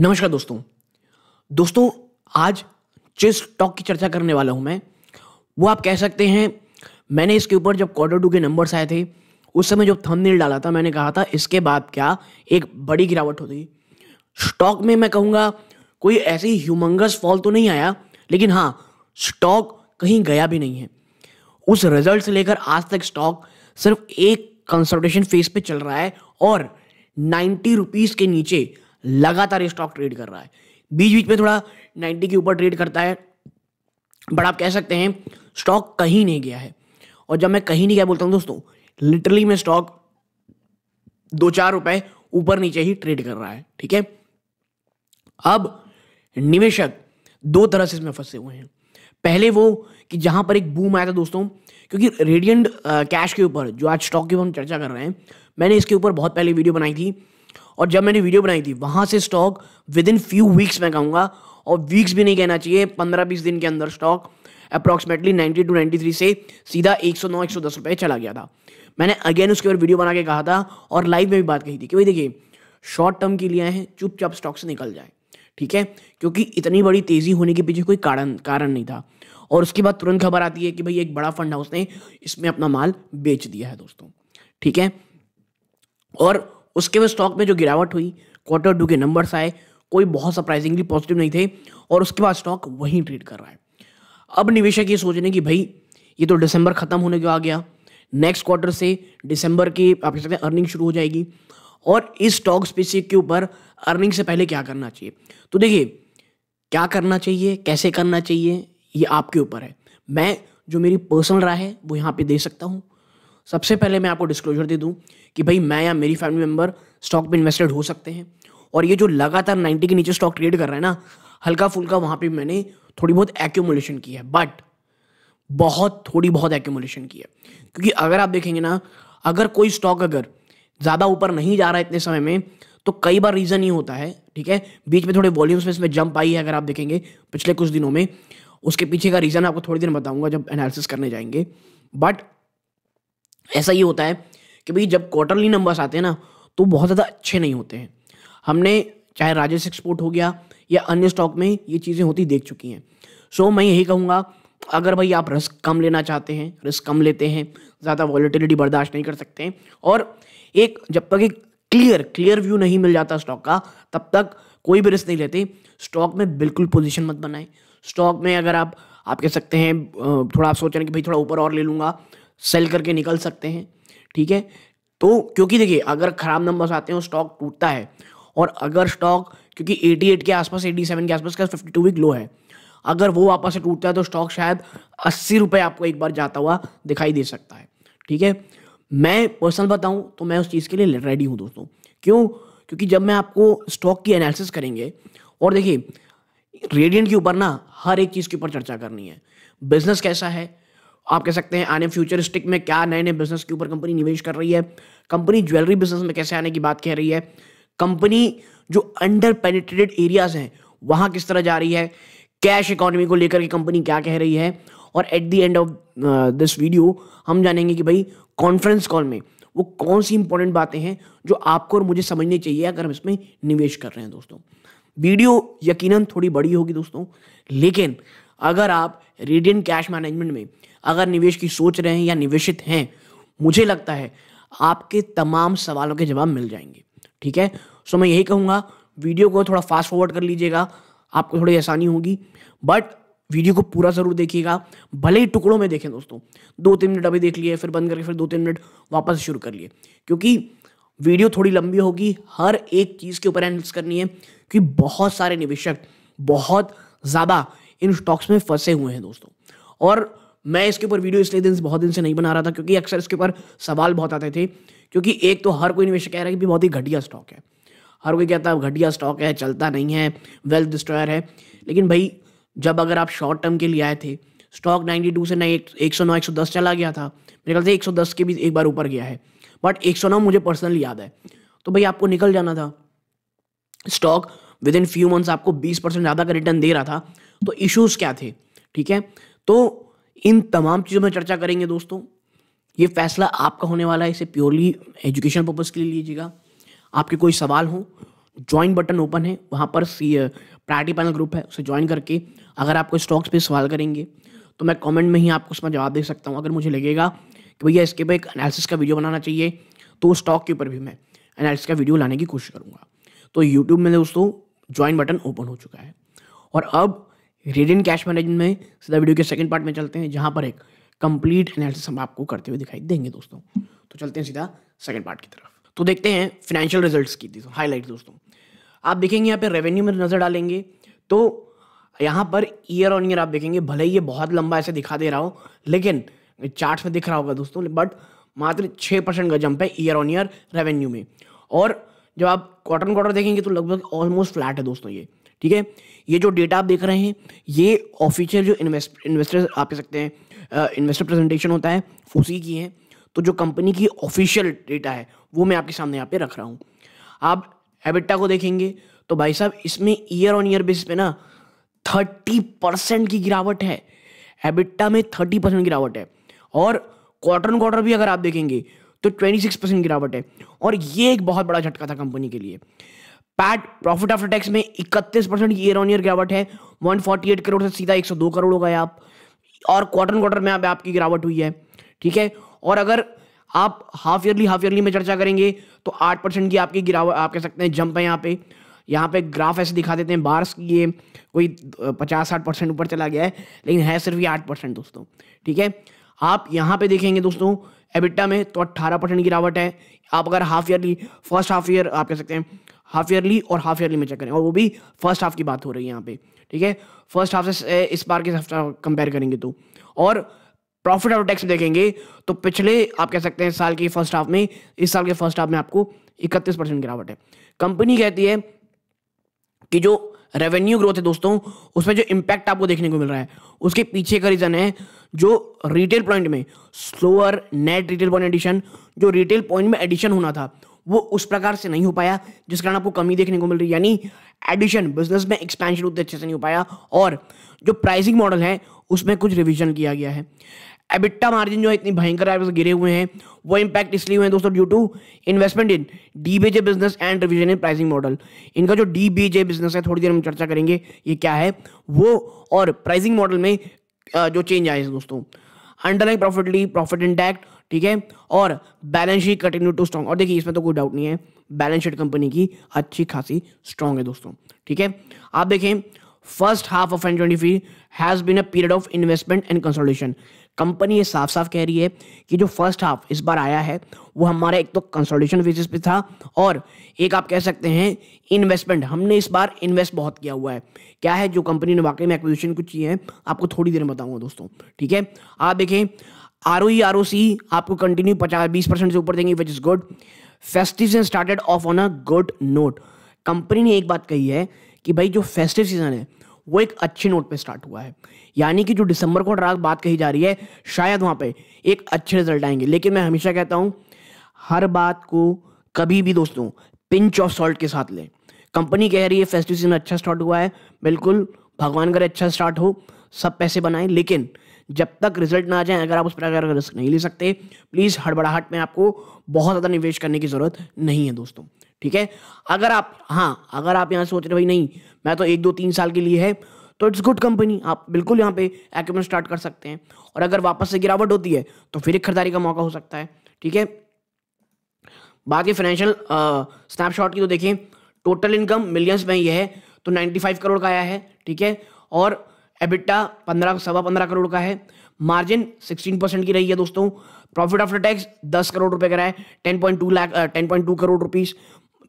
नमस्कार दोस्तों दोस्तों आज जिस स्टॉक की चर्चा करने वाला हूं मैं वो आप कह सकते हैं मैंने इसके ऊपर जब क्वार्टर टू के नंबर्स आए थे उस समय जब थंबनेल डाला था मैंने कहा था इसके बाद क्या एक बड़ी गिरावट होती स्टॉक में मैं कहूँगा कोई ऐसी ह्यूमंगस फॉल तो नहीं आया लेकिन हाँ स्टॉक कहीं गया भी नहीं है उस रिजल्ट से लेकर आज तक स्टॉक सिर्फ एक कंसल्टेशन फेज पे चल रहा है और नाइन्टी रुपीज़ के नीचे लगातार स्टॉक ट्रेड कर रहा है बीच बीच में थोड़ा नाइन्टी के ऊपर ट्रेड करता है बट आप कह सकते हैं स्टॉक कहीं नहीं गया है और जब मैं कहीं नहीं गया बोलता हूँ दोस्तों लिटरली में स्टॉक दो चार रुपए ऊपर नीचे ही ट्रेड कर रहा है ठीक है अब निवेशक दो तरह से इसमें फंसे हुए हैं पहले वो कि जहां पर एक बूम आया था दोस्तों क्योंकि रेडियंट कैश uh, के ऊपर जो आज स्टॉक की हम चर्चा कर रहे हैं मैंने इसके ऊपर बहुत पहले वीडियो बनाई थी और जब मैंने वीडियो बनाई थी वहां से stock within few weeks मैं कहूंगा और वीक्स भी नहीं कहना चाहिए पंद्रह बीस दिन के अंदर स्टॉक अप्रॉक्सीमेटली 92 थ्री से सीधा एक एक सौ नौ सौ दस रुपये चला गया था मैंने अगेन उसके ऊपर वीडियो बना के कहा था और लाइव में भी बात कही थी कि भाई देखिए शॉर्ट टर्म के लिए हैं चुपचाप स्टॉक से निकल जाए ठीक है क्योंकि इतनी बड़ी तेज़ी होने के पीछे कोई कारण कारण नहीं था और उसके बाद तुरंत खबर आती है कि भाई एक बड़ा फंड हाउस ने इसमें अपना माल बेच दिया है दोस्तों ठीक है और उसके बाद स्टॉक में जो गिरावट हुई क्वार्टर टू के नंबर्स आए कोई बहुत सरप्राइजिंगली पॉजिटिव नहीं थे और उसके बाद स्टॉक वहीं ट्रेड कर रहा है अब निवेशक ये सोचने की भाई ये तो दिसंबर ख़त्म होने को आ गया नेक्स्ट क्वार्टर से दिसंबर की आप कह सकते हैं अर्निंग शुरू हो जाएगी और इस स्टॉक स्पेसिक के ऊपर अर्निंग से पहले क्या करना चाहिए तो देखिए क्या करना चाहिए कैसे करना चाहिए ये आपके ऊपर है मैं जो मेरी पर्सनल राय है वो यहाँ पे दे सकता हूँ सबसे पहले मैं आपको डिस्क्लोजर दे दूँ कि भाई मैं या मेरी फैमिली मेम्बर स्टॉक में इन्वेस्टेड हो सकते हैं और ये जो लगातार नाइन्टी के नीचे स्टॉक ट्रेड कर रहा है ना हल्का फुल्का वहाँ पर मैंने थोड़ी बहुत एक्यूमुलेशन की है बट बहुत थोड़ी बहुत एक्यूमुलेशन की है क्योंकि अगर आप देखेंगे ना अगर कोई स्टॉक अगर ज़्यादा ऊपर नहीं जा रहा है इतने समय में तो कई बार रीज़न ही होता है ठीक है बीच में थोड़े वॉल्यूम्स में इसमें जंप आई है अगर आप देखेंगे पिछले कुछ दिनों में उसके पीछे का रीज़न आपको थोड़ी देर बताऊंगा जब एनालिसिस करने जाएंगे बट ऐसा ही होता है कि भाई जब क्वार्टरली नंबर्स आते हैं ना तो बहुत ज़्यादा अच्छे नहीं होते हैं हमने चाहे राजेश एक्सपोर्ट हो गया या अन्य स्टॉक में ये चीज़ें होती देख चुकी हैं सो so, मैं यही कहूँगा अगर भाई आप रिस्क कम लेना चाहते हैं रिस्क कम लेते हैं ज़्यादा वॉलिटिलिटी बर्दाश्त नहीं कर सकते हैं और एक जब तक एक क्लियर क्लियर व्यू नहीं मिल जाता स्टॉक का तब तक कोई भी रिस्क नहीं लेते स्टॉक में बिल्कुल पोजिशन मत बनाएं स्टॉक में अगर आप आप कह सकते हैं थोड़ा आप सोच रहे हैं कि भाई थोड़ा ऊपर और ले लूँगा सेल करके निकल सकते हैं ठीक है तो क्योंकि देखिए अगर ख़राब नंबर्स आते हैं स्टॉक टूटता है और अगर स्टॉक क्योंकि 88 के आसपास 87 के आसपास का 52 वीक लो है अगर वो वापस से टूटता है तो स्टॉक शायद अस्सी रुपये आपको एक बार जाता हुआ दिखाई दे सकता है ठीक है मैं पर्सनल बताऊं तो मैं उस चीज़ के लिए रेडी हूं दोस्तों क्यों क्योंकि जब मैं आपको स्टॉक की एनालिसिस करेंगे और देखिए रेडियंट के ऊपर ना हर एक चीज़ के ऊपर चर्चा करनी है बिजनेस कैसा है आप कह सकते हैं आने फ्यूचरिस्टिक में क्या नए नए बिजनेस के ऊपर कंपनी निवेश कर रही है कंपनी ज्वेलरी बिजनेस में कैसे आने की बात कह रही है कंपनी जो अंडर पेनिट्रेटेड एरियाज हैं वहाँ किस तरह जा रही है कैश इकोनॉमी को लेकर के कंपनी क्या कह रही है और at the end of this video हम जानेंगे कि भाई कॉन्फ्रेंस कॉल में वो कौन सी इंपॉर्टेंट बातें हैं जो आपको और मुझे समझनी चाहिए अगर हम इसमें निवेश कर रहे हैं दोस्तों वीडियो यकीनन थोड़ी बड़ी होगी दोस्तों लेकिन अगर आप रेडियन कैश मैनेजमेंट में अगर निवेश की सोच रहे हैं या निवेशित हैं मुझे लगता है आपके तमाम सवालों के जवाब मिल जाएंगे ठीक है सो मैं यही कहूँगा वीडियो को थोड़ा फास्ट फॉरवर्ड कर लीजिएगा आपको थोड़ी आसानी होगी बट वीडियो को पूरा ज़रूर देखिएगा भले ही टुकड़ों में देखें दोस्तों दो तीन मिनट अभी देख लिए फिर बंद करके फिर दो तीन मिनट वापस शुरू कर लिए क्योंकि वीडियो थोड़ी लंबी होगी हर एक चीज़ के ऊपर एनालिस करनी है क्योंकि बहुत सारे निवेशक बहुत ज़्यादा इन स्टॉक्स में फंसे हुए हैं दोस्तों और मैं इसके ऊपर वीडियो इसलिए दिन बहुत दिन से नहीं बना रहा था क्योंकि अक्सर इसके ऊपर सवाल बहुत आते थे क्योंकि एक तो हर कोई निवेशक कह रहा है कि बहुत ही घटिया स्टॉक है हर कोई कहता है घटिया स्टॉक है चलता नहीं है वेल्थ डिस्ट्रॉयर है लेकिन भाई जब अगर आप शॉर्ट टर्म के लिए आए थे स्टॉक 92 से नहीं एक सौ नौ एक सौ दस चला गया था मेरे ख्याल से एक सौ दस के भी एक बार ऊपर गया है बट एक सौ नौ मुझे पर्सनली याद है तो भाई आपको निकल जाना था stock within few months आपको बीस परसेंट ज़्यादा का रिटर्न दे रहा था तो इश्यूज़ क्या थे ठीक है तो इन तमाम चीज़ों में चर्चा करेंगे दोस्तों ये फैसला आपका होने वाला है इसे प्योरली एजुकेशन पर्पज़ के लिए लीजिएगा आपके कोई सवाल हो ज्वाइन बटन ओपन है वहाँ पर सी प्रायरिटी पैनल ग्रुप है उसे ज्वाइन करके अगर आपको स्टॉक्स पे सवाल करेंगे तो मैं कमेंट में ही आपको उसमें जवाब दे सकता हूँ अगर मुझे लगेगा कि भैया इसके पर एक एनालिसिस का वीडियो बनाना चाहिए तो उस स्टॉक के ऊपर भी मैं एनालिसिस का वीडियो लाने की कोशिश करूँगा तो यूट्यूब में दोस्तों ज्वाइन बटन ओपन हो चुका है और अब रेडियन कैश मैनेजमेंट में सीधा वीडियो के सेकंड पार्ट में चलते हैं जहां पर एक कंप्लीट एनालिसिस हम आपको करते हुए दिखाई देंगे दोस्तों तो चलते हैं सीधा सेकंड पार्ट की तरफ तो देखते हैं फाइनेंशियल रिजल्ट्स की हाईलाइट तो दोस्तों आप देखेंगे यहाँ पे रेवेन्यू में नज़र डालेंगे तो यहाँ पर ईयर ऑन ईयर आप देखेंगे भले ही ये बहुत लंबा ऐसे दिखा दे रहा हो लेकिन चार्ट में दिख रहा होगा दोस्तों बट मात्र छः परसेंट का जंप है ईयर ऑन ईयर रेवेन्यू में और जब आप क्वार्टर क्वार्टर देखेंगे तो लगभग ऑलमोस्ट फ्लैट है दोस्तों ये ठीक है ये जो डेटा आप देख रहे हैं ये ऑफिशियल जो इन्वेस्ट इन्वेस्टर आप कह सकते हैं इन्वेस्टर प्रेजेंटेशन होता है उसी की है तो जो कंपनी की ऑफिशियल डेटा है वो मैं आपके सामने यहाँ पे रख रहा हूँ आप एबिट्टा को देखेंगे तो भाई साहब इसमें ईयर ऑन ईयर बेसिस पे ना थर्टी परसेंट की गिरावट है एबिट्टा में थर्टी परसेंट गिरावट है और क्वार्टर ऑन क्वार्टर भी अगर आप देखेंगे तो ट्वेंटी सिक्स परसेंट गिरावट है और ये एक बहुत बड़ा झटका था कंपनी के लिए पैट प्रॉफिट आफ्टर टैक्स में इकतीस परसेंट ईयर ऑन ईयर गिरावट है वन फोर्टी एट करोड़ से सीधा एक सौ दो करोड़ हो गए आप और क्वार्टर क्वार्टर में आप आपकी गिरावट हुई है ठीक है और अगर आप हाफ ईयरली हाफ ईयरली में चर्चा करेंगे तो आठ परसेंट की आपकी गिरावट आप कह सकते हैं जंप है यहाँ पे यहाँ पे ग्राफ ऐसे दिखा देते हैं बार्स की ये कोई पचास साठ परसेंट ऊपर चला गया है लेकिन है सिर्फ ये आठ परसेंट दोस्तों ठीक है आप यहाँ पे देखेंगे दोस्तों एबिट्टा में तो अट्ठारह परसेंट गिरावट है आप अगर half yearly first half year आप कह सकते हैं हाफ ईयरली और हाफ ईयरली में चेक करें और वो भी फर्स्ट हाफ की बात हो रही है यहाँ पे ठीक है फर्स्ट हाफ से इस बार के हफ्ता कंपेयर करेंगे तो और प्रॉफिट और टैक्स देखेंगे तो पिछले आप कह सकते हैं साल के फर्स्ट हाफ में इस साल के फर्स्ट हाफ में आपको इकतीस परसेंट गिरावट है कंपनी कहती है कि जो रेवेन्यू ग्रोथ है दोस्तों उसमें जो इम्पैक्ट आपको देखने को मिल रहा है उसके पीछे का रीज़न है जो रिटेल पॉइंट में slower net retail point addition जो रिटेल पॉइंट में एडिशन होना था वो उस प्रकार से नहीं हो पाया जिस कारण आपको कमी देखने को मिल रही यानी एडिशन बिजनेस में एक्सपेंशन उतने अच्छे से नहीं हो पाया और जो प्राइसिंग मॉडल है उसमें कुछ रिविजन किया गया है एबिट्टा मार्जिन जो है इतनी भयंकर आय गिरे हुए हैं वो इम्पैक्ट इसलिए हुए हैं दोस्तों due to investment in D B J business and revision in pricing model इनका जो डी बी जे बिजनेस है थोड़ी देर हम चर्चा करेंगे ये क्या है वो और प्राइसिंग मॉडल में जो चेंज आए हैं दोस्तों अंडरलाइन प्रॉफिटली प्रॉफिट इंटैक्ट ठीक है और balance sheet continue to strong और देखिए इसमें तो कोई डाउट नहीं है बैलेंस शीट कंपनी की अच्छी खासी स्ट्रॉन्ग है दोस्तों ठीक है आप देखें first half of an twenty three has been a period of investment and consolidation company ये साफ साफ कह रही है कि जो फर्स्ट हाफ इस बार आया है वो हमारा एक तो कंसोलिडेशन फेजिस पे था और एक आप कह सकते हैं इन्वेस्टमेंट हमने इस बार इन्वेस्ट बहुत किया हुआ है क्या है जो कंपनी ने वाकई में एक्विजिशन कुछ किए हैं आपको थोड़ी देर में बताऊंगा दोस्तों ठीक है आप देखें आर ओ आर ओ सी आपको कंटिन्यू पचास बीस परसेंट से ऊपर देंगे which is good festive season started off on a good note company ने एक बात कही है कि भाई जो फेस्टिव सीजन है वो एक अच्छे नोट पे स्टार्ट हुआ है यानी कि जो दिसंबर को ड्राग बात कही जा रही है शायद वहाँ पे एक अच्छे रिजल्ट आएंगे लेकिन मैं हमेशा कहता हूँ हर बात को कभी भी दोस्तों पिंच ऑफ सॉल्ट के साथ लें कंपनी कह रही है फेस्टिव सीजन अच्छा स्टार्ट हुआ है बिल्कुल भगवान करे अच्छा स्टार्ट हो सब पैसे बनाएं लेकिन जब तक रिजल्ट ना आ जाए अगर आप उस प्रकार का रिस्क नहीं ले सकते प्लीज़ हड़बड़ाहट में आपको बहुत ज़्यादा निवेश करने की ज़रूरत नहीं है दोस्तों ठीक है अगर आप हाँ अगर आप यहाँ सोच रहे भाई नहीं मैं तो एक दो तीन साल के लिए है तो इट्स गुड कंपनी आप बिल्कुल यहाँ पे एक्यूमेंट स्टार्ट कर सकते हैं और अगर वापस से गिरावट होती है तो फिर एक खरीदारी का मौका हो सकता है ठीक है बात ये फाइनेंशियल स्नैपशॉट की तो देखें टोटल इनकम मिलियंस में ही है तो 95 करोड़ का आया है ठीक है और एबिट्टा पंद्रह सवा पंद्रह करोड़ का है मार्जिन सिक्सटीन परसेंट की रही है दोस्तों प्रॉफिट आफ्टर टैक्स दस करोड़ रुपए का रहा है ten point two lakh ten point two crore rupees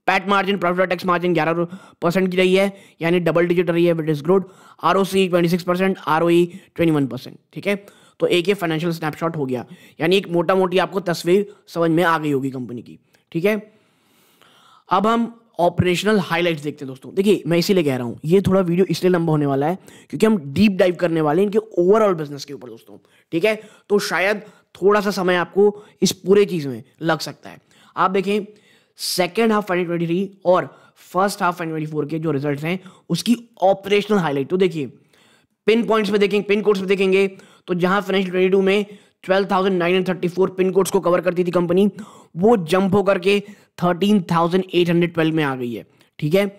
PAT margin profit tax margin ग्यारह परसेंट की रही है यानी डबल डिजिट रही है which is growth R O C twenty six ठीक है तो एक ये फाइनेंशियल स्नैपशॉट हो गया यानी एक मोटा मोटी आपको तस्वीर समझ में आ गई होगी कंपनी की ठीक है अब हम ऑपरेशनल हाईलाइट्स देखते हैं दोस्तों देखिए मैं इसीलिए कह रहा हूँ ये थोड़ा वीडियो इसलिए लंबा होने वाला है क्योंकि हम डीप डाइव करने वाले हैं इनके ओवरऑल बिजनेस के ऊपर दोस्तों ठीक है तो शायद थोड़ा सा समय आपको इस पूरे चीज़ में लग सकता है आप देखें second half twenty twenty three और first half twenty twenty four के जो रिजल्ट हैं उसकी ऑपरेशनल हाईलाइट तो देखिए पिन पॉइंट्स में देखेंगे पिन कोड्स में देखेंगे तो जहां फाइनेंशियल ट्वेंटी टू में 12,934 पिन कोड्स को कवर करती थी कंपनी वो जंप होकर के 13,812 में आ गई है ठीक है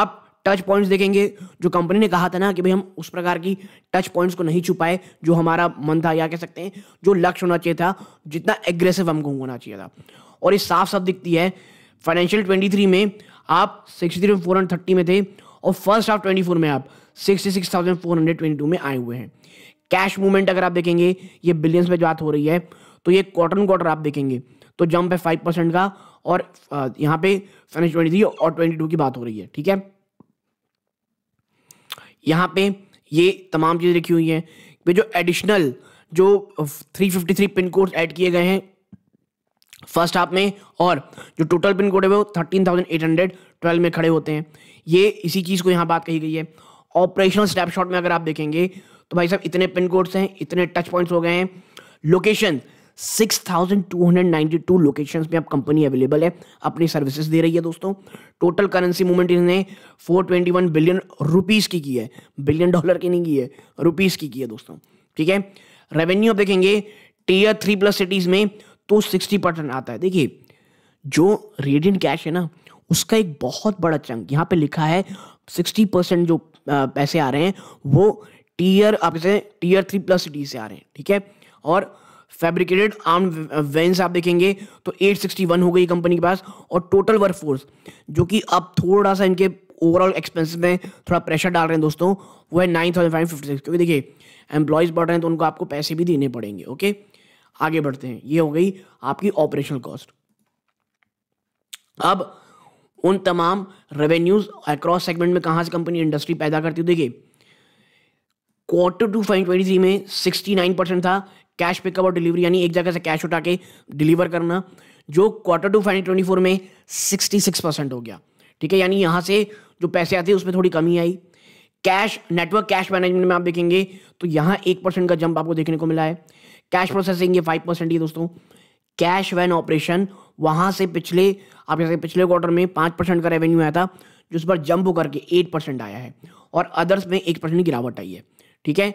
आप टच पॉइंट्स देखेंगे जो कंपनी ने कहा था ना कि भाई हम उस प्रकार की टच पॉइंट्स को नहीं छुपाए जो हमारा मन था या कह सकते हैं जो लक्ष्य होना चाहिए था जितना एग्रेसिव हमको होना चाहिए था और ये साफ साफ दिखती है फाइनेंशियल 23 में आप सिक्सटी फोर में थे और फर्स्ट हाफ 24 में आप 66,422 में आए हुए हैं कैश मूवमेंट अगर आप देखेंगे ये बिलियंस में बात हो रही है तो ये क्वार्टर क्वार्टर आप देखेंगे तो जंप है फाइव परसेंट का और यहाँ पे फाइनेंस ट्वेंटी थ्री और ट्वेंटी टू की बात हो रही है ठीक है यहाँ पे ये तमाम चीज़ लिखी हुई हैं वे जो एडिशनल जो 353 पिन कोड ऐड किए गए हैं फर्स्ट हाफ में और जो टोटल पिन कोड है वो 13,812 में खड़े होते हैं ये इसी चीज़ को यहाँ बात कही गई है ऑपरेशनल स्नैपशॉट में अगर आप देखेंगे तो भाई साहब इतने पिन कोड्स हैं इतने टच पॉइंट्स हो गए हैं लोकेशन 6,292 लोकेशंस में अब कंपनी अवेलेबल है अपनी सर्विसेज दे रही है दोस्तों टोटल करेंसी मूवमेंट इन्होंने 421 बिलियन रुपीस की की है बिलियन डॉलर की नहीं की है रुपीस की की है दोस्तों ठीक है रेवेन्यू आप देखेंगे टीयर थ्री प्लस सिटीज में तो 60 परसेंट आता है देखिए जो रेडियन कैश है ना उसका एक बहुत बड़ा चंक यहाँ पे लिखा है सिक्सटी जो पैसे आ रहे हैं वो टीयर आप इसे टीयर थ्री प्लस सिटी से आ रहे हैं ठीक है और फैब्रिकेटेड आर्म वेन्स आप देखेंगे तो 861 हो गई कंपनी के पास और टोटल वर्क फोर्स जो कि अब थोड़ा सा इनके ओवरऑल एक्सपेंसिस में थोड़ा प्रेशर डाल रहे हैं दोस्तों वो है nine thousand five fifty six क्योंकि देखिए एम्प्लॉयज़ बढ़ रहे हैं तो उनको आपको पैसे भी देने पड़ेंगे ओके आगे बढ़ते हैं ये हो गई आपकी ऑपरेशनल कॉस्ट अब उन तमाम रेवेन्यूज अक्रॉस सेगमेंट में कहाँ से कंपनी इंडस्ट्री पैदा करती है देखिए quarter two five twenty three में सिक्सटी नाइन परसेंट था कैश पिकअप और डिलीवरी यानी एक जगह से कैश उठा के डिलीवर करना जो quarter two five twenty four में सिक्सटी सिक्स परसेंट हो गया ठीक है यानी यहाँ से जो पैसे आते हैं उसमें थोड़ी कमी आई कैश नेटवर्क कैश मैनेजमेंट में आप देखेंगे तो यहाँ एक परसेंट का जंप आपको देखने को मिला है कैश प्रोसेसिंग ये फाइव परसेंट ही दोस्तों कैश वैन ऑपरेशन वहाँ से पिछले आप जैसे पिछले क्वार्टर में पाँच परसेंट का रेवेन्यू आया था जिस पर जंप होकर के एट परसेंट आया है और अदर्स में एक परसेंट गिरावट आई है ठीक है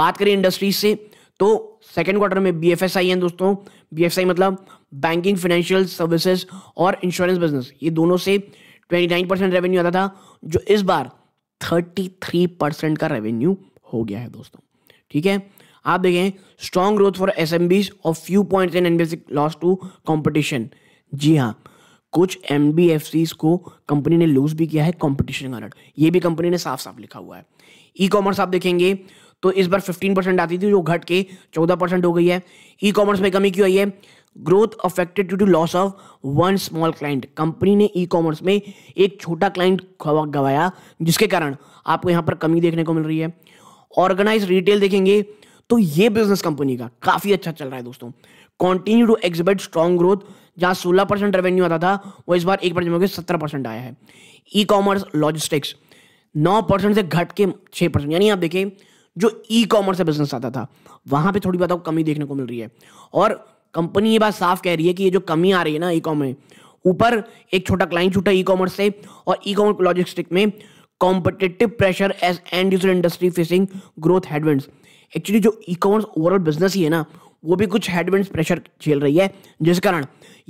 बात करें इंडस्ट्रीज से तो सेकेंड क्वार्टर में बी एफ एस आई है दोस्तों बी एफ आई मतलब बैंकिंग फाइनेंशियल सर्विसेज और इंश्योरेंस बिजनेस ये दोनों से ट्वेंटी नाइन परसेंट रेवेन्यू आता था जो इस बार थर्टी थ्री परसेंट का रेवेन्यू हो गया है दोस्तों ठीक है आप देखें strong growth for S M Bs और few point in NBFC loss to competition जी हाँ कुछ एम को कंपनी ने लूज भी किया है कॉम्पिटिशन का ये भी कंपनी ने साफ साफ लिखा हुआ है ई कॉमर्स आप देखेंगे तो इस बार 15 परसेंट आती थी जो घट के 14 परसेंट हो गई है ई कॉमर्स में कमी क्यों आई है growth affected due to loss of one small client company ने ई कॉमर्स में एक छोटा क्लाइंट गवाया जिसके कारण आपको यहाँ पर कमी देखने को मिल रही है ऑर्गेनाइज रिटेल देखेंगे तो ये बिजनेस कंपनी का काफ़ी अच्छा चल रहा है दोस्तों continue to exhibit strong growth जहां सोलह परसेंट रेवेन्यू आता था वो इस बार एक परसेंट में सत्रह परसेंट आया है ई कॉमर्स लॉजिस्टिक्स नौ परसेंट से घट के छः परसेंट यानी आप देखें जो ई कॉमर्स का बिजनेस आता था वहाँ पे थोड़ी बहुत आपको कमी देखने को मिल रही है और कंपनी ये बात साफ कह रही है कि ये जो कमी आ रही है ना ई कॉमर्स ऊपर एक छोटा क्लाइंट छूटा ई कॉमर्स से और ई कॉमर्स लॉजिस्टिक में competitive pressure as end user industry facing growth headwinds actually जो ई कॉमर्स ओवरऑल बिजनेस ही है ना वो भी कुछ हेडविंड प्रेशर झेल रही है जिस कारण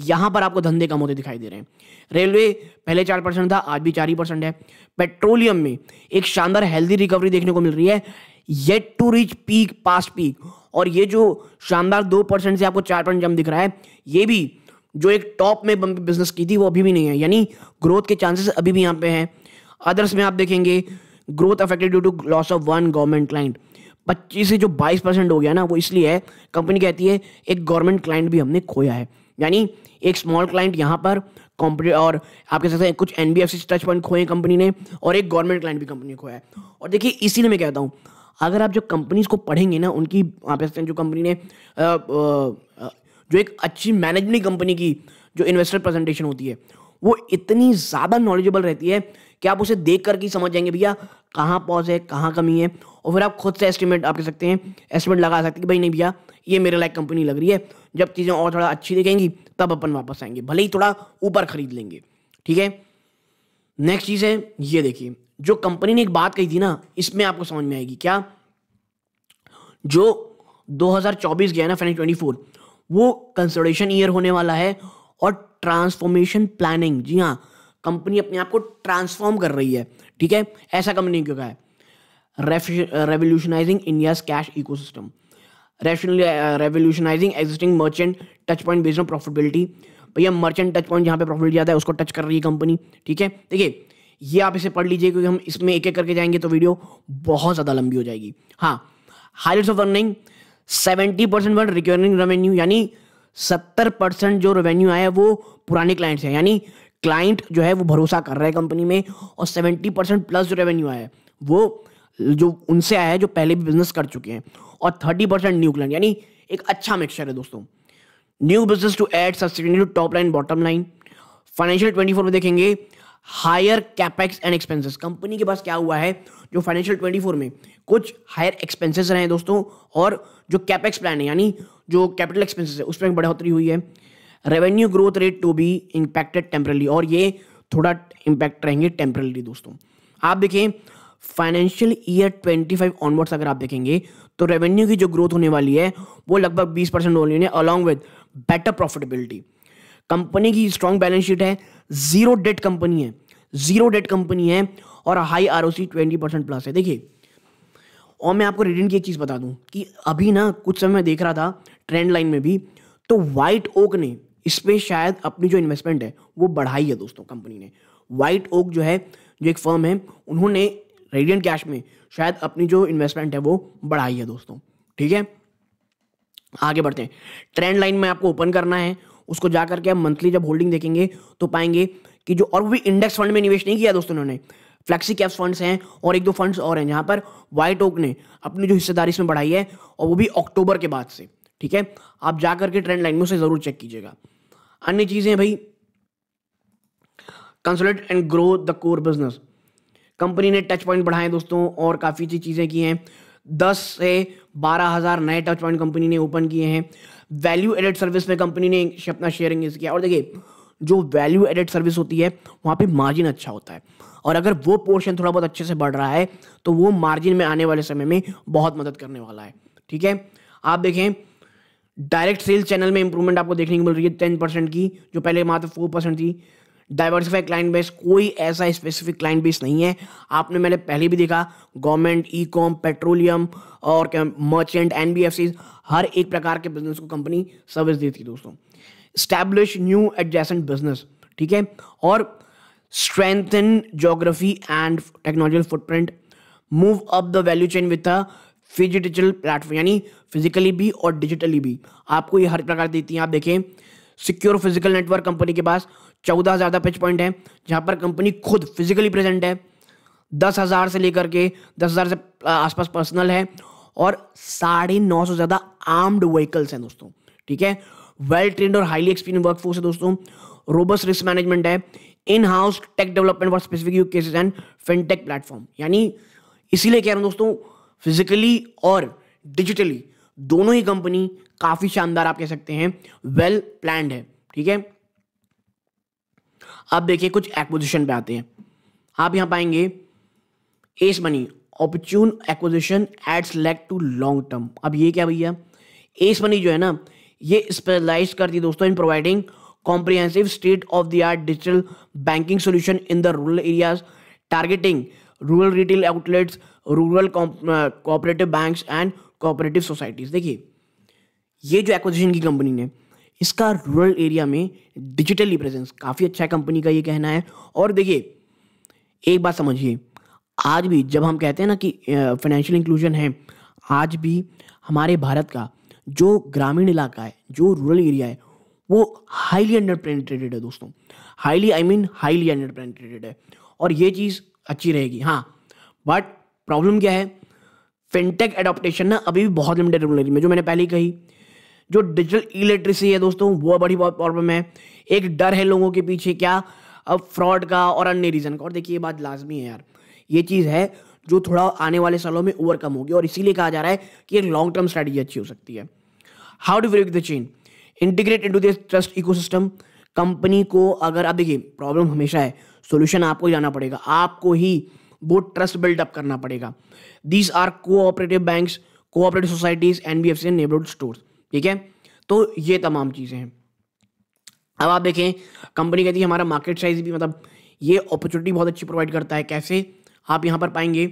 यहाँ पर आपको धंधे कम होते दिखाई दे रहे हैं रेलवे पहले चार परसेंट था आज भी चार ही परसेंट है पेट्रोलियम में एक शानदार हेल्दी रिकवरी देखने को मिल रही है yet to reach peak past peak और ये जो शानदार दो परसेंट से आपको चार परसेंट जम दिख रहा है ये भी जो एक टॉप में बिजनेस की थी वो अभी भी नहीं है यानी ग्रोथ के चांसेस अभी भी यहाँ पे हैं अदर्स में आप देखेंगे growth affected due to loss of one government client पच्चीस से जो बाईस परसेंट हो गया ना वो इसलिए है कंपनी कहती है एक गवर्नमेंट क्लाइंट भी हमने खोया है यानी एक स्मॉल क्लाइंट यहाँ पर कंपनी और आप कह सकते हैं कुछ N B F C touch point खोए कंपनी ने और एक गवर्नमेंट क्लाइंट भी कंपनी ने खोया है और देखिए इसीलिए मैं कहता हूँ अगर आप जो कंपनीज को पढ़ेंगे ना उनकी आप कह सकते हैं जो कंपनी ने जो एक अच्छी मैनेजमेंट कंपनी की जो इन्वेस्टर प्रेजेंटेशन होती है वो इतनी ज़्यादा नॉलेजेबल रहती है कि आप उसे देख करके समझ जाएंगे भैया कहाँ पॉज है कहाँ कमी है और फिर आप खुद से एस्टिमेट आप कह सकते हैं एस्टिमेट लगा सकते हैं कि भाई नहीं भैया ये मेरे लायक कंपनी लग रही है जब चीज़ें और थोड़ा अच्छी दिखेंगी तब अपन वापस आएंगे भले ही थोड़ा ऊपर खरीद लेंगे ठीक है नेक्स्ट चीज़ है ये देखिए जो कंपनी ने एक बात कही थी ना इसमें आपको समझ में आएगी क्या जो 2024 गया ना फाइनेंस 24 वो कंसल्टेशन ईयर होने वाला है और ट्रांसफॉर्मेशन प्लानिंग जी हाँ कंपनी अपने आप को ट्रांसफॉर्म कर रही है ठीक है ऐसा कंपनी क्यों है रेवोल्यूशनाइजिंग इंडियाज कैश इको सिस्टम revolutionising existing merchant touch point based on profitability भैया मर्चेंट टच पॉइंट जहाँ पे प्रॉफिट ज्यादा है उसको टच कर रही है कंपनी ठीक है देखिए ये आप इसे पढ़ लीजिए क्योंकि हम इसमें एक एक करके जाएंगे तो वीडियो बहुत ज़्यादा लंबी हो जाएगी हाँ highlights of earning seventy percent one recurring revenue यानी सत्तर परसेंट जो रेवेन्यू आया वो पुराने क्लाइंट्स हैं यानी क्लाइंट जो है वो भरोसा कर रहा है कंपनी में और सेवेंटी परसेंट प्लस जो रेवेन्यू आया है वो जो उनसे आया है जो पहले भी बिजनेस कर चुके हैं और थर्टी परसेंट न्यू क्लाइंट यानी एक अच्छा मिक्सचर है दोस्तों new business to add subsidy to top line bottom line financial twenty four में देखेंगे higher capex and expenses company के पास क्या हुआ है जो फाइनेंशियल ट्वेंटी फोर में कुछ हायर एक्सपेंसेस रहे हैं दोस्तों और जो कैपेक्स प्लान है यानी जो कैपिटल एक्सपेंसेस है उसमें बढ़ोतरी हुई है revenue growth rate to be impacted temporarily और ये थोड़ा इंपैक्ट रहेंगे टेम्परली दोस्तों आप देखें फाइनेंशियल ईयर 25 ऑनवर्ड्स अगर आप देखेंगे तो रेवेन्यू की जो ग्रोथ होने वाली है वो लगभग 20 परसेंट होने along with better profitability company की स्ट्रॉन्ग बैलेंस शीट है जीरो डेट कंपनी है जीरो डेट कंपनी है और high R O C twenty percent plus है देखिए और मैं आपको रिटर्न की एक चीज़ बता दूं कि अभी ना कुछ समय देख रहा था ट्रेंड लाइन में भी तो वाइट ओक ने इसमें शायद अपनी जो इन्वेस्टमेंट है वो बढ़ाई है दोस्तों कंपनी ने वाइट ओक जो है जो एक फर्म है उन्होंने रेडियंट कैश में शायद अपनी जो इन्वेस्टमेंट है वो बढ़ाई है दोस्तों ठीक है आगे बढ़ते हैं ट्रेंड लाइन में आपको ओपन करना है उसको जा करके आप मंथली जब होल्डिंग देखेंगे तो पाएंगे कि जो और भी इंडेक्स फंड में निवेश नहीं किया दोस्तों उन्होंने फ्लैक्सी कैप्स फंड्स हैं और एक दो फंड्स और हैं जहाँ पर वाइट ओक ने अपनी जो हिस्सेदारी इसमें बढ़ाई है और वो भी अक्टूबर के बाद से ठीक है आप जा करके ट्रेंड लाइन में उसे ज़रूर चेक कीजिएगा अन्य चीज़ें भाई consolidate and grow the core business company ने टच पॉइंट बढ़ाए दोस्तों और काफ़ी सी चीज़ें की हैं दस से बारह हज़ार नए टच पॉइंट कंपनी ने ओपन किए हैं वैल्यू एडेड सर्विस में कंपनी ने अपना शेयर इंगेज किया और देखिए जो वैल्यू एडेड सर्विस होती है वहाँ पे मार्जिन अच्छा होता है और अगर वो पोर्शन थोड़ा बहुत अच्छे से बढ़ रहा है तो वो मार्जिन में आने वाले समय में बहुत मदद करने वाला है ठीक है आप देखें डायरेक्ट सेल्स चैनल में इंप्रूवमेंट आपको देखने को मिल रही है टेन परसेंट की जो पहले मात्र फोर परसेंट थी डाइवर्सिफाइड क्लाइंट बेस कोई ऐसा स्पेसिफिक क्लाइंट बेस नहीं है आपने मैंने पहले भी देखा गवर्नमेंट ई कॉम पेट्रोलियम और मर्चेंट एन हर एक प्रकार के बिजनेस को कंपनी सर्विस देती है दोस्तों स्टैब्लिश न्यू एडजेसेंट बिजनेस ठीक है और strengthen geography and technological footprint move up the value chain with a phygital platform यानी फिजिकली भी और डिजिटली भी आपको ये हर प्रकार देती हैं आप देखें सिक्योर फिजिकल नेटवर्क कंपनी के पास चौदह हज़ार पिच पॉइंट है जहाँ पर कंपनी खुद फिजिकली प्रेजेंट है दस हज़ार से लेकर के दस हज़ार से आसपास पर्सनल है और साढ़े नौ सौ ज़्यादा आर्म्ड व्हीकल्स हैं दोस्तों ठीक है वेल ट्रेन और हाईली एक्सपीरियंस वर्क है दोस्तों रोबस रिस्क मैनेजमेंट है in house tech development for specific use cases and fintech platform यानी इसीलिए कह रहा हूँ दोस्तों फिजिकली और डिजिटली दोनों ही कंपनी काफ़ी शानदार आप कह सकते हैं वेल प्लान है ठीक है अब देखिए कुछ एक्विजिशन पे आते हैं आप यहाँ पाएंगे S money opportune acquisition adds leg to long term अब ये क्या भैया एस मनी जो है ना ये स्पेशलाइज करती है दोस्तों in providing comprehensive state of the art digital banking solution in the rural areas targeting rural retail outlets rural cooperative banks and cooperative societies देखिए ये जो एक्विजिशन की कंपनी ने इसका रूरल एरिया में डिजिटली प्रेजेंस काफ़ी अच्छा है कंपनी का ये कहना है और देखिए एक बात समझिए आज भी जब हम कहते हैं ना कि फाइनेंशियल इंक्लूजन है आज भी हमारे भारत का जो ग्रामीण इलाका है जो रूरल एरिया है वो हाईली अंडर है दोस्तों highly I mean highly under है और ये चीज़ अच्छी रहेगी हाँ बट प्रॉब्लम क्या है फिनटेक एडोप्टेशन ना अभी भी बहुत लिमिटेड टेक्नोलॉजी में जो मैंने पहले ही कही जो डिजिटल इलिट्रेसी है दोस्तों वो बड़ी बहुत प्रॉब्लम है एक डर है लोगों के पीछे क्या अब फ्रॉड का और अन्य रीज़न का और देखिए ये बात लाजमी है यार ये चीज़ है जो थोड़ा आने वाले सालों में ओवरकम होगी और इसीलिए कहा जा रहा है कि एक लॉन्ग टर्म स्ट्रैटेजी अच्छी हो सकती है how do break the chain integrate into this trust ecosystem company को अगर अब देखिए प्रॉब्लम हमेशा है सोल्यूशन आपको जाना पड़ेगा आपको ही वो ट्रस्ट बिल्डअप करना पड़ेगा these are cooperative banks cooperative societies N B F C neighbourhood store ठीक है तो ये तमाम चीज़ें हैं अब आप देखें कंपनी कहती है हमारा मार्केट साइज भी मतलब ये अपॉर्चुनिटी बहुत अच्छी प्रोवाइड करता है कैसे आप यहाँ पर पाएंगे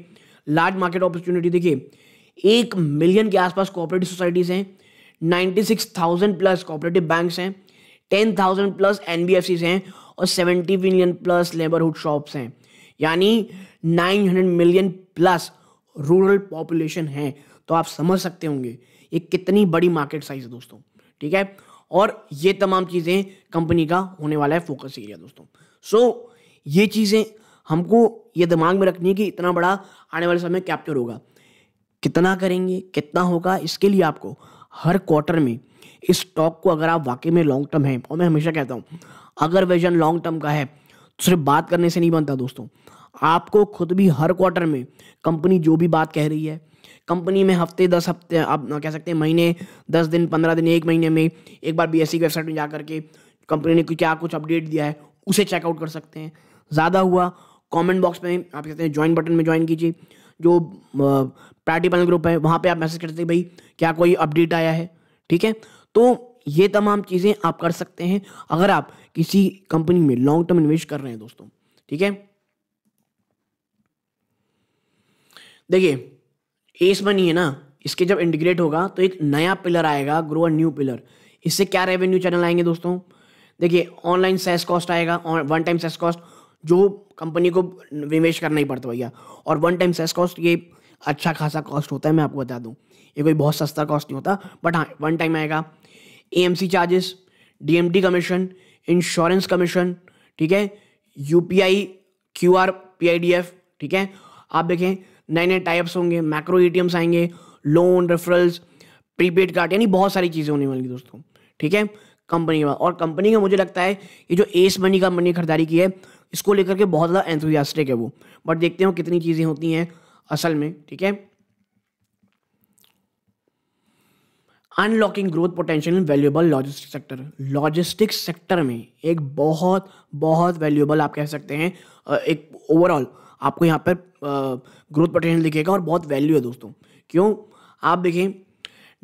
लार्ज मार्केट अपॉर्चुनिटी देखिए एक मिलियन के आसपास कोऑपरेटिव सोसाइटीज़ हैं ninety six thousand plus cooperative banks हैं ten thousand plus N B F Cs हैं और seventy million plus neighbourhood shops हैं यानी 900 मिलियन प्लस रूरल पॉपुलेशन है तो आप समझ सकते होंगे ये कितनी बड़ी मार्केट साइज है दोस्तों ठीक है और ये तमाम चीज़ें कंपनी का होने वाला है फोकस एरिया दोस्तों सो so, ये चीज़ें हमको ये दिमाग में रखनी है कि इतना बड़ा आने वाले समय कैप्चर होगा कितना करेंगे कितना होगा इसके लिए आपको हर क्वार्टर में इस स्टॉक को अगर आप वाकई में लॉन्ग टर्म है और मैं हमेशा कहता हूँ अगर विजन लॉन्ग टर्म का है तो सिर्फ बात करने से नहीं बनता दोस्तों आपको खुद भी हर क्वार्टर में कंपनी जो भी बात कह रही है कंपनी में हफ्ते दस हफ्ते आप कह सकते हैं महीने दस दिन पंद्रह दिन एक महीने में एक बार बी एस सी वेबसाइट में जा करके कंपनी ने क्या कुछ अपडेट दिया है उसे चेकआउट कर सकते हैं ज़्यादा हुआ कमेंट बॉक्स में आप कहते हैं ज्वाइन बटन में ज्वाइन कीजिए जो पार्टी पैनल ग्रुप है वहाँ पे आप मैसेज कर हैं भाई क्या कोई अपडेट आया है ठीक है तो ये तमाम चीज़ें आप कर सकते हैं अगर आप किसी कंपनी में लॉन्ग टर्म इन्वेस्ट कर रहे हैं दोस्तों ठीक है देखिए एस मनी है ना इसके जब इंटीग्रेट होगा तो एक नया पिलर आएगा ग्रो अ न्यू पिलर इससे क्या रेवेन्यू चैनल आएंगे दोस्तों देखिए ऑनलाइन सेस कॉस्ट आएगा वन टाइम सेस कॉस्ट जो कंपनी को निवेश करना ही पड़ता भैया और वन टाइम सेस कॉस्ट ये अच्छा खासा कॉस्ट होता है मैं आपको बता दूँ ये कोई बहुत सस्ता कॉस्ट नहीं होता बट हाँ वन टाइम आएगा A charges D M commission insurance commission ठीक है U P I Q R P I D F ठीक है आप देखें नए नए टाइप्स होंगे मैक्रो ए आएंगे लोन रेफरल्स प्रीपेड कार्ड यानी बहुत सारी चीज़ें होने वाली दोस्तों ठीक है कंपनी का और कंपनी का मुझे लगता है ये जो एस मनी कंपनी खरीदारी की है इसको लेकर के बहुत ज़्यादा एंथुजियास्टिक है वो बट देखते हो कितनी चीज़ें होती हैं असल में ठीक है unlocking growth potential in valuable logistic sector logistics sector में एक बहुत बहुत वैल्यूएबल आप कह सकते हैं एक ओवरऑल आपको यहाँ पर ग्रोथ पोटेंशियल दिखेगा और बहुत वैल्यू है दोस्तों क्यों आप देखें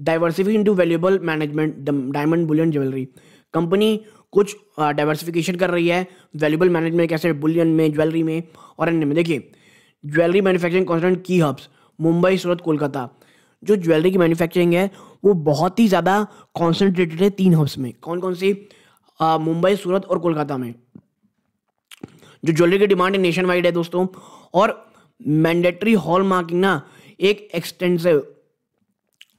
diversify into valuable management diamond bullion jewellery company कुछ डाइवर्सिफिकेशन कर रही है वैल्यूबल मैनेजमेंट कैसे बुलियन में ज्वेलरी में और अन्य में देखिए ज्वेलरी मैन्युफैक्चरिंग कॉन्सेंट की हब्स मुंबई सूरत कोलकाता जो ज्वेलरी की मैन्युफैक्चरिंग है वो बहुत ही ज़्यादा कॉन्सेंट्रेटेड है तीन हब्स में कौन कौन सी मुंबई सूरत और कोलकाता में जो ज्वेलरी की डिमांड है नेशन वाइड है दोस्तों और मैंडेटरी हॉल मार्किंग ना एक एक्सटेंसिव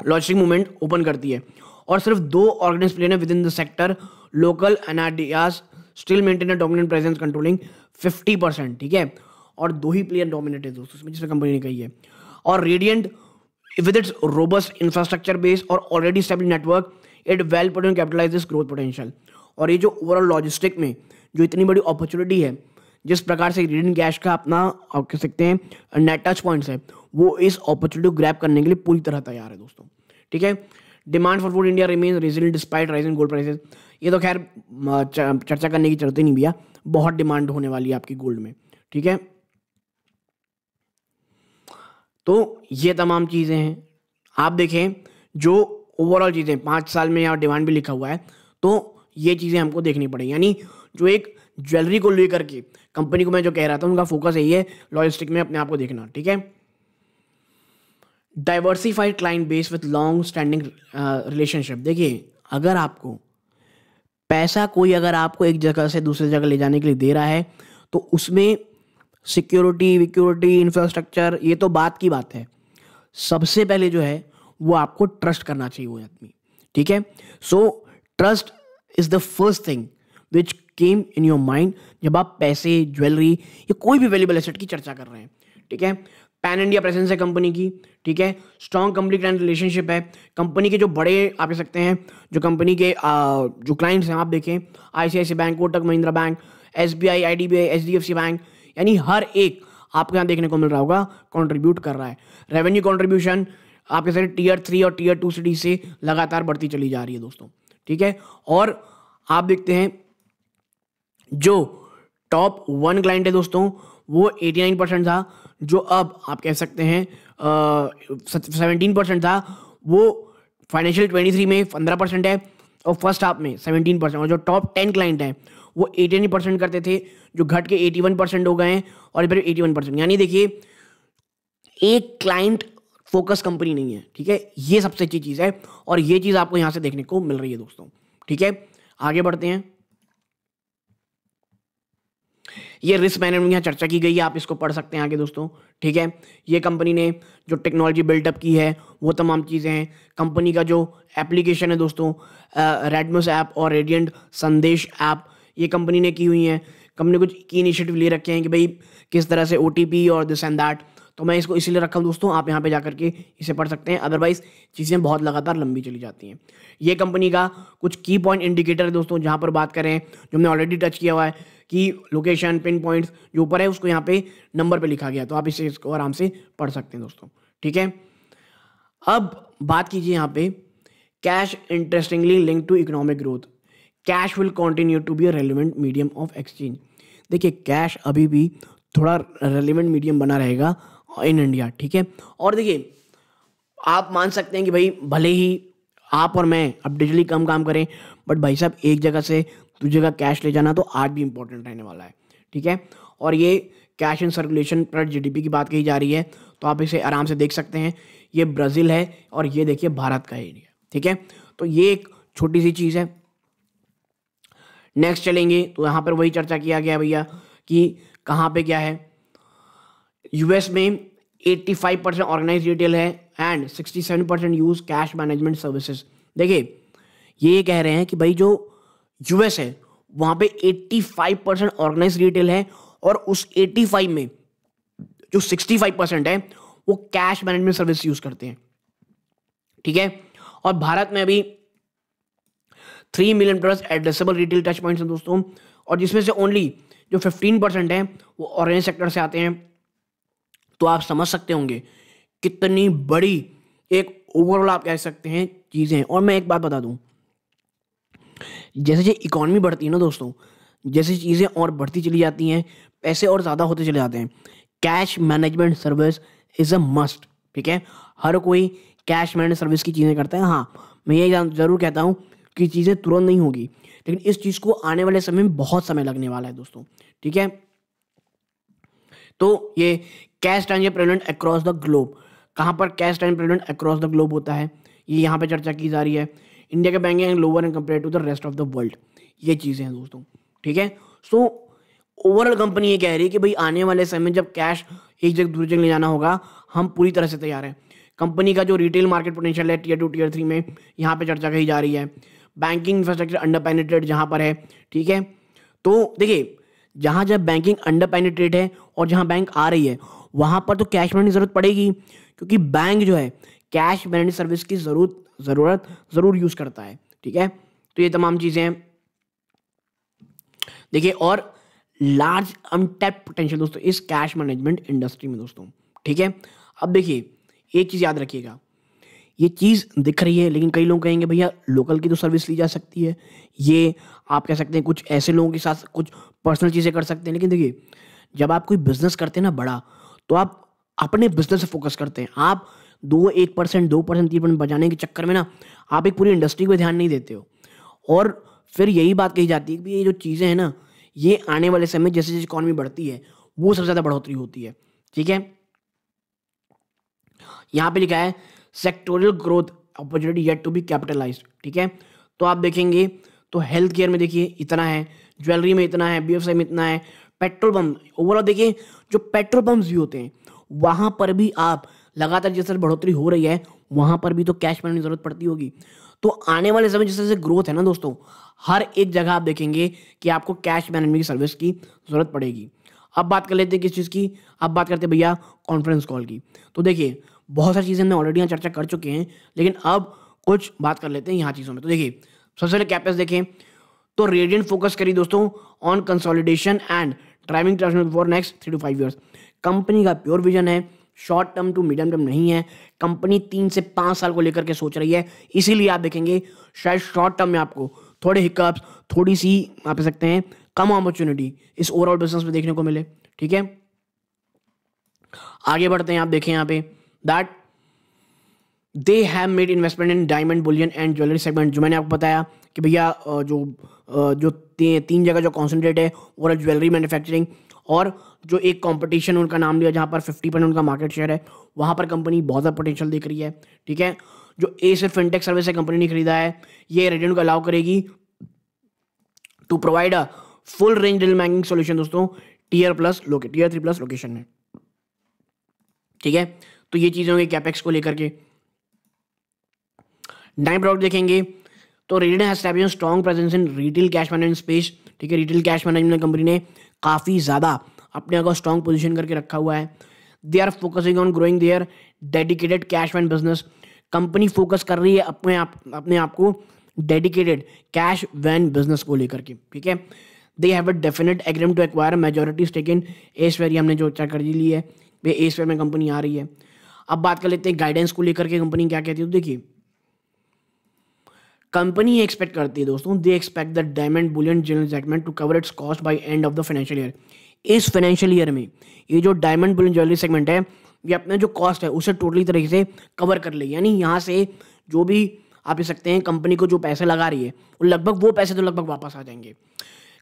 लॉजिस्टिक मूवमेंट ओपन करती है और सिर्फ दो organise player with in the sector local NRDR still maintain a dominant presence controlling 50 percent ठीक है और दो ही प्लेयर डोमिनेट है दोस्तों जिसमें कंपनी ने कही है और Radiant with its robust infrastructure base और already stable network it well potent capitalise this growth potential और ये जो ओवरऑल लॉजिस्टिक में जो इतनी बड़ी अपॉर्चुनिटी है जिस प्रकार से रीडन कैश का अपना आप कह सकते हैं नेट टच पॉइंट्स है वो इस अपॉर्चुनिटी को ग्रैप करने के लिए पूरी तरह तैयार है दोस्तों ठीक है demand for food India remain resident despite rising gold prices ये तो खैर चर्चा करने की जरूरत ही नहीं भैया बहुत डिमांड होने वाली है आपकी गोल्ड में ठीक है तो ये तमाम चीज़ें हैं आप देखें जो ओवरऑल चीज़ें पाँच साल में यहाँ डिमांड भी लिखा हुआ है तो ये चीज़ें हमको देखनी पड़ेगी यानी जो एक ज्वेलरी को लेकर के कंपनी को मैं जो कह रहा था उनका फोकस यही है लॉजिस्टिक में अपने आप को देखना ठीक है diversified client base with long standing relationship देखिए अगर आपको पैसा कोई अगर आपको एक जगह से दूसरी जगह ले जाने के लिए दे रहा है तो उसमें सिक्योरिटी विक्योरिटी इंफ्रास्ट्रक्चर ये तो बात की बात है सबसे पहले जो है वो आपको ट्रस्ट करना चाहिए वो आदमी ठीक है so trust is the first thing which came in your mind जब आप पैसे ज्वेलरी या कोई भी वेल्यूबल एसेट की चर्चा कर रहे हैं ठीक है पैन इंडिया प्रेजेंस है कंपनी की ठीक है स्ट्रॉन्ग कंपनी क्लाइंट रिलेशनशिप है कंपनी के जो बड़े आप कह सकते हैं जो कंपनी के आ, जो क्लाइंट्स हैं आप देखें I bank Kotak Mahindra bank S B I I D B I H D F C bank यानी हर एक आपके यहाँ देखने को मिल रहा होगा कॉन्ट्रीब्यूट कर रहा है रेवेन्यू कॉन्ट्रीब्यूशन आपके सारे टीयर थ्री और टीयर टू सिटी से लगातार बढ़ती चली जा रही है दोस्तों ठीक है और आप देखते हैं जो टॉप वन क्लाइंट है दोस्तों वो 89 परसेंट था जो अब आप कह सकते हैं सेवेंटीन परसेंट था वो फाइनेंशियल 23 में 15 परसेंट है और फर्स्ट हाफ में 17 परसेंट और जो टॉप 10 क्लाइंट हैं वो नाइन परसेंट करते थे जो घट के 81 परसेंट हो गए हैं और फिर 81 परसेंट यानी देखिए एक क्लाइंट फोकस कंपनी नहीं है ठीक है ये सबसे अच्छी चीज़ है और ये चीज़ आपको यहाँ से देखने को मिल रही है दोस्तों ठीक है आगे बढ़ते हैं ये रिस्क मैनेजमेंट यहाँ चर्चा की गई है आप इसको पढ़ सकते हैं आगे दोस्तों ठीक है ये कंपनी ने जो टेक्नोलॉजी बिल्टअप की है वो तमाम चीज़ें हैं कंपनी का जो एप्लीकेशन है दोस्तों रेडमोस ऐप और रेडियंट संदेश ऐप ये कंपनी ने की हुई है कंपनी ने कुछ की इनिशिएटिव ले रखे हैं कि भाई किस तरह से ओ और दिस एंड दैट तो मैं इसको इसीलिए रखा हूँ दोस्तों आप यहाँ पे जाकर के इसे पढ़ सकते हैं अदरवाइज चीज़ें बहुत लगातार लंबी चली जाती हैं ये कंपनी का कुछ की पॉइंट इंडिकेटर है दोस्तों जहाँ पर बात करें जो हमने ऑलरेडी टच किया हुआ है कि लोकेशन पिन पॉइंट्स जो ऊपर है उसको यहाँ पे नंबर पर लिखा गया तो आप इसे इसको आराम से पढ़ सकते हैं दोस्तों ठीक है अब बात कीजिए यहाँ पे cash interestingly link to economic growth cash will continue to be a relevant medium of exchange देखिए कैश अभी भी थोड़ा रेलिवेंट मीडियम बना रहेगा इन इंडिया ठीक है और देखिए आप मान सकते हैं कि भाई भले ही आप और मैं अब डिजिटली कम काम करें बट भाई साहब एक जगह से दूसरी जगह कैश ले जाना तो आज भी इंपॉर्टेंट रहने वाला है ठीक है और ये कैश इन सर्कुलेशन पर जीडीपी की बात कही जा रही है तो आप इसे आराम से देख सकते हैं ये ब्राज़ील है और ये देखिए भारत का एरिया ठीक है तो ये एक छोटी सी चीज़ है नेक्स्ट चलेंगे तो यहाँ पर वही चर्चा किया गया भैया कि कहाँ पे क्या है यूएस में 85 परसेंट ऑर्गेनाइज रिटेल है and 67 percent use cash management services देखिए ये कह रहे हैं कि भाई जो यूएस है वहां पे 85 परसेंट ऑर्गेनाइज रिटेल है और उस 85 में जो 65 परसेंट है वो कैश मैनेजमेंट सर्विस यूज करते हैं ठीक है और भारत में अभी three million plus addressable retail touch points हैं दोस्तों और जिसमें से ओनली जो फिफ्टीन परसेंट है वो ऑरेंज सेक्टर से आते हैं तो आप समझ सकते होंगे कितनी बड़ी एक ओवरऑल आप कह सकते हैं चीज़ें हैं और मैं एक बात बता दूं जैसे जैसे इकोनॉमी बढ़ती है ना दोस्तों जैसे चीज़ें और बढ़ती चली जाती हैं पैसे और ज़्यादा होते चले जाते हैं cash management service is a must ठीक है हर कोई कैश मैनेजमेंट सर्विस की चीज़ें करता है हाँ मैं ये ज़रूर कहता हूँ कि चीज़ें तुरंत नहीं होगी लेकिन इस चीज़ को आने वाले समय में बहुत समय लगने वाला है दोस्तों ठीक है तो ये cash transaction prevalent across the globe कहाँ पर cash transaction prevalent across the globe होता है ये यहाँ पर चर्चा की जा रही है इंडिया के bank lower end compare to the rest of the world ये चीज़ें हैं दोस्तों ठीक है सो ओवरऑल कंपनी ये कह रही है कि भाई आने वाले समय में जब कैश एक जगह दूसरी जगह ले जाना होगा हम पूरी तरह से तैयार हैं कंपनी का जो रिटेल मार्केट पोटेंशियल है टीयर टू टीयर थ्री में यहाँ पे चर्चा कही जा रही है बैंकिंग इंफ्रास्ट्रक्चर अंडर पेनिट्रेट जहाँ पर है ठीक है तो देखिए जहाँ जब बैंकिंग अंडर पेनिट्रेट है और जहाँ बैंक आ रही है वहाँ पर तो कैश मैनेजमेंट की ज़रूरत पड़ेगी क्योंकि बैंक जो है कैश मैनेजमेंट सर्विस की ज़रूरत ज़रूरत ज़रूर यूज़ करता है ठीक है तो ये तमाम चीज़ें हैं देखिए और लार्ज अनटैप पोटेंशियल दोस्तों इस कैश मैनेजमेंट इंडस्ट्री में दोस्तों ठीक है अब देखिए एक चीज़ याद रखिएगा ये चीज़ दिख रही है लेकिन कई लोग कहेंगे भैया लोकल की तो सर्विस ली जा सकती है ये आप कह सकते हैं कुछ ऐसे लोगों के साथ कुछ पर्सनल चीज़ें कर सकते हैं लेकिन देखिए जब आप कोई बिजनेस करते हैं ना बड़ा तो आप अपने बिजनेस से फोकस करते हैं आप दो एक परसेंट दो परसेंट तीन परसेंट बजाने के चक्कर में ना आप एक पूरी इंडस्ट्री पर ध्यान नहीं देते हो और फिर यही बात कही जाती है कि ये जो चीज़ें हैं ना ये आने वाले समय जैसे जैसे इकॉनमी बढ़ती है वो सबसे ज़्यादा बढ़ोतरी होती है ठीक है यहाँ पे लिखा है sectorial growth opportunity yet to be capitalise ठीक है तो आप देखेंगे तो हेल्थ केयर में देखिए इतना है ज्वेलरी में इतना है बी में इतना है पेट्रोल पम्प ओवरऑल देखिए जो पेट्रोल पम्प भी होते हैं वहाँ पर भी आप लगातार जैसे बढ़ोतरी हो रही है वहाँ पर भी तो कैश मैन की जरूरत पड़ती होगी तो आने वाले समय जिस तरह से ग्रोथ है ना दोस्तों हर एक जगह आप देखेंगे कि आपको कैश मैनेजमेंट की सर्विस की ज़रूरत पड़ेगी अब बात कर लेते हैं किस चीज़ की अब बात करते हैं भैया कॉन्फ्रेंस कॉल की तो देखिए बहुत सारी चीज़ें हमने ऑलरेडी यहाँ चर्चा कर चुके हैं लेकिन अब कुछ बात कर लेते हैं यहाँ चीज़ों में तो देखिए सबसे पहले कैपेस देखें तो रेडियंट फोकस करिए दोस्तों on consolidation and driving transformation for next three to five years company का प्योर विजन है short term to medium term नहीं है कंपनी तीन से पाँच साल को लेकर के सोच रही है इसीलिए आप देखेंगे शायद शॉर्ट टर्म में आपको थोड़े हिकअप्स थोड़ी सी आप कह सकते हैं कम अपॉर्चुनिटी इस ओवरऑल बिजनेस में देखने को मिले ठीक है आगे बढ़ते हैं आप देखें यहाँ पे that they have made investment in diamond bullion and jewellery segment जो मैंने आपको बताया कि भैया जो जो ती, तीन जगह जो कॉन्सेंट्रेट है वो है ज्वेलरी मैन्युफैक्चरिंग और जो एक कंपटीशन उनका नाम लिया जहाँ पर फिफ्टी परसेंट उनका मार्केट शेयर है वहाँ पर कंपनी बहुत ज़्यादा पोटेंशियल देख रही है ठीक है जो ए से फिनटेक सर्विस है कंपनी ने खरीदा है ये रेडियन को अलाउ करेगी to provide a full range रिल बैंकिंग सोल्यूशन दोस्तों tier plus location tier three plus location में ठीक है तो ये चीज़ें होंगी कैपेक्स को लेकर के नाइन प्रोडक्ट देखेंगे तो Radiant has establish strong presence in retail cash management space ठीक है रिटेल कैश मैनेजमेंट कंपनी ने काफ़ी ज़्यादा अपने आप को स्ट्रॉन्ग पोजिशन करके रखा हुआ है they are focusing on growing their dedicated cash van business company focus कर रही है अपने आप अपने आप को डेडिकेटेड कैश वैन बिजनेस को लेकर के ठीक है they have a definite agreement to acquire majority stake in Aceware हमने जो चर्चा कर ली है एस वेर में कंपनी आ रही है अब बात कर लेते हैं गाइडेंस को लेकर के कंपनी क्या कहती है तो देखिए कंपनी एक्सपेक्ट करती है दोस्तों they expect the diamond bullion general segment to cover its cost by end of the financial year इस फाइनेंशियल ईयर में ये जो डायमंड बुलियन ज्वेलरी सेगमेंट है ये अपना जो कॉस्ट है उसे टोटली तरीके से कवर कर लेगी यानी यहाँ से जो भी आप ले सकते हैं कंपनी को जो पैसे लगा रही है वो लगभग वो पैसे तो लगभग वापस आ जाएंगे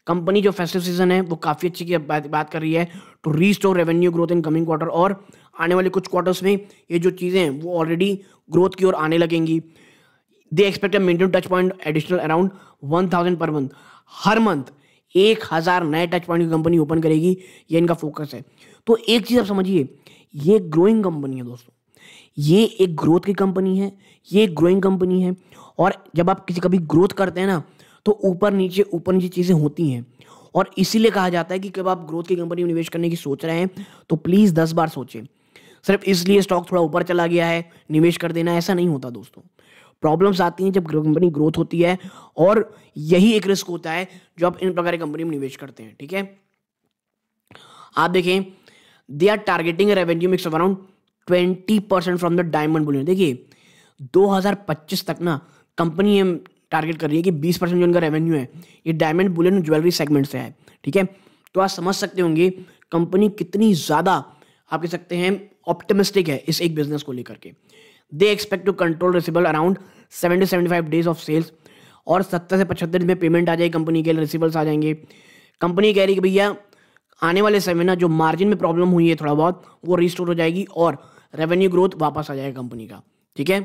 कंपनी जो फेस्टिव सीजन है वो काफ़ी अच्छी की बात, बात कर रही है to restore revenue growth in coming quarter और आने वाले कुछ क्वार्टर्स में ये जो चीज़ें हैं वो ऑलरेडी ग्रोथ की ओर आने लगेंगी they expect maintain touch point additional around one thousand per month हर मंथ एक हज़ार नए टच पॉइंट की कंपनी ओपन करेगी ये इनका फोकस है तो एक चीज़ आप समझिए ये ग्रोइंग कंपनी है दोस्तों ये एक ग्रोथ की कंपनी है ये एक ग्रोइंग कंपनी है और जब आप किसी कभी ग्रोथ करते हैं ना तो ऊपर नीचे ऊपर नीचे चीज़ें होती हैं और इसीलिए कहा जाता है कि जब आप ग्रोथ की कंपनी में निवेश करने की सोच रहे हैं तो प्लीज़ दस बार सोचें सिर्फ इसलिए स्टॉक थोड़ा ऊपर चला गया है निवेश कर देना ऐसा नहीं होता दोस्तों प्रॉब्लम्स आती हैं जब कंपनी ग्रोथ होती है और यही एक रिस्क होता है जो आप इन प्रकार की कंपनी में निवेश करते हैं ठीक है आप देखें they are targeting revenue mix around twenty percent from the diamond bullion देखिए 2025 तक ना कंपनी टारगेट कर रही है कि 20 परसेंट जो उनका रेवेन्यू है ये डायमंड बुलियन ज्वेलरी सेगमेंट से है ठीक है तो आप समझ सकते होंगे कंपनी कितनी ज़्यादा आप कह सकते हैं ऑप्टिमिस्टिक है इस एक बिजनेस को लेकर के they expect to control receivable around seven to seventy five days of sales और सत्तर से पचहत्तर दिन में पेमेंट आ जाएगी कंपनी के रिसिबल्स आ जाएंगे कंपनी कह रही है भैया आने वाले समय ना जो मार्जिन में प्रॉब्लम हुई है थोड़ा बहुत वो रिस्टोर हो जाएगी और रेवेन्यू ग्रोथ वापस आ जाएगा कंपनी का ठीक है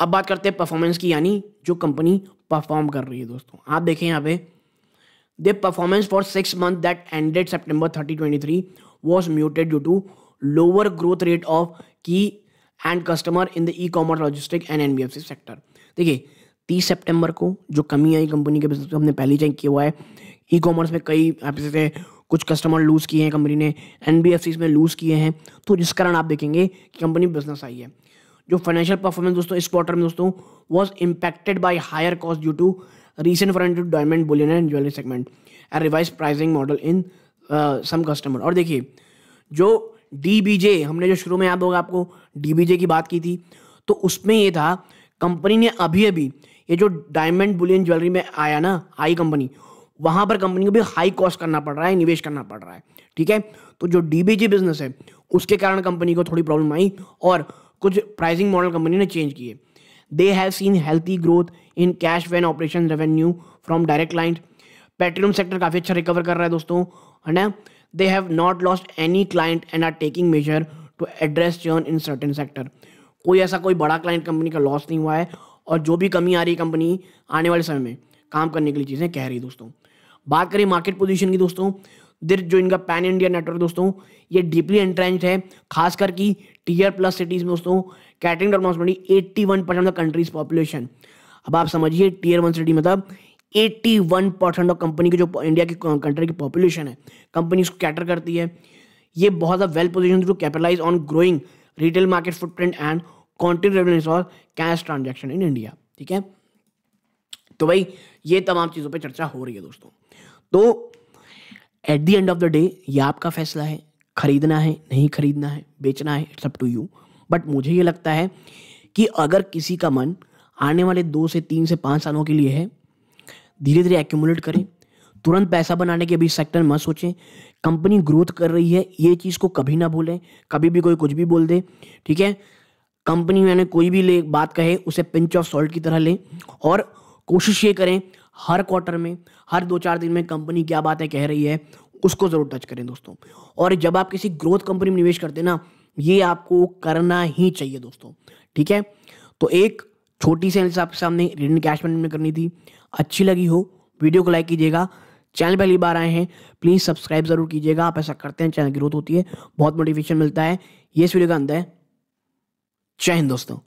अब बात करते हैं परफॉर्मेंस की यानी जो कंपनी परफॉर्म कर रही है दोस्तों आप देखें यहाँ पे the performance for six month that ended September thirty twenty three was muted due to lower growth rate of key end customer in the e commerce logistic and C sector देखिए तीस सितंबर को जो कमी आई कंपनी के business में हमने पहले check किया हुआ है ई कॉमर्स में कई जैसे कुछ कस्टमर लूज़ किए हैं कंपनी ने एन में लूज़ किए हैं तो जिस कारण आप देखेंगे कि कंपनी बिजनेस आई है जो फाइनेंशियल परफॉर्मेंस दोस्तों इस क्वार्टर में दोस्तों was impacted by higher cost due to recent front to diamond bullion and jewellery segment and revise pricing model in some customer और देखिए जो डीबीजे हमने जो शुरू में याद होगा आपको डीबीजे की बात की थी तो उसमें ये था कंपनी ने अभी अभी ये जो डायमंड बुलियन ज्वेलरी में आया ना आई कंपनी वहाँ पर कंपनी को भी हाई कॉस्ट करना पड़ रहा है निवेश करना पड़ रहा है ठीक है तो जो डीबीजी बिजनेस है उसके कारण कंपनी को थोड़ी प्रॉब्लम आई और कुछ प्राइसिंग मॉडल कंपनी ने चेंज किए they have seen healthy growth in cash van operation revenue from direct client petroleum sector काफ़ी अच्छा रिकवर कर रहा है दोस्तों है ना they have not lost any client and are taking measure to address churn in certain sector कोई ऐसा कोई बड़ा क्लाइंट कंपनी का लॉस नहीं हुआ है और जो भी कमी आ रही है कंपनी आने वाले समय में काम करने के लिए चीज़ें कह रही है दोस्तों बात करें मार्केट पोजीशन की दोस्तों दिर जो इनका पैन इंडिया नेटवर्क दोस्तों ये डीपली एंट्रेंस्ड है खासकर की टीयर प्लस सिटीज़ में दोस्तों catering dot eighty one percent of the country's population अब आप समझिए टीयर वन सिटी मतलब eighty one percent of company की जो इंडिया की कंट्री की पॉपुलेशन है कंपनी उसको कैटर करती है ये बहुत ज़्यादा well position to capitalise on growing retail market footprint and continue cash transaction in India ठीक है तो भाई ये तमाम चीज़ों पर चर्चा हो रही है दोस्तों तो at the end of the day ये आपका फैसला है खरीदना है नहीं खरीदना है बेचना है it's up to you but मुझे ये लगता है कि अगर किसी का मन आने वाले दो से तीन से पाँच सालों के लिए है धीरे धीरे एक्यूमुलेट करें तुरंत पैसा बनाने के भी सेक्टर मत सोचें कंपनी ग्रोथ कर रही है ये चीज़ को कभी ना भूलें कभी भी कोई कुछ भी बोल दे ठीक है कंपनी मैंने कोई भी ले बात कहे उसे पिंच ऑफ सॉल्ट की तरह लें और कोशिश ये करें हर क्वार्टर में हर दो चार दिन में कंपनी क्या बातें कह रही है उसको ज़रूर टच करें दोस्तों और जब आप किसी ग्रोथ कंपनी में निवेश करते हैं ना ये आपको करना ही चाहिए दोस्तों ठीक है तो एक छोटी सेल्स आपके सामने रिटर्न कैश मैनेजमेंट करनी थी अच्छी लगी हो वीडियो को लाइक कीजिएगा चैनल पहली बार आए हैं प्लीज़ सब्सक्राइब जरूर कीजिएगा आप ऐसा करते हैं चैनल ग्रोथ होती है बहुत मोटिवेशन मिलता है ये इस वीडियो का अंदर है जय दोस्तों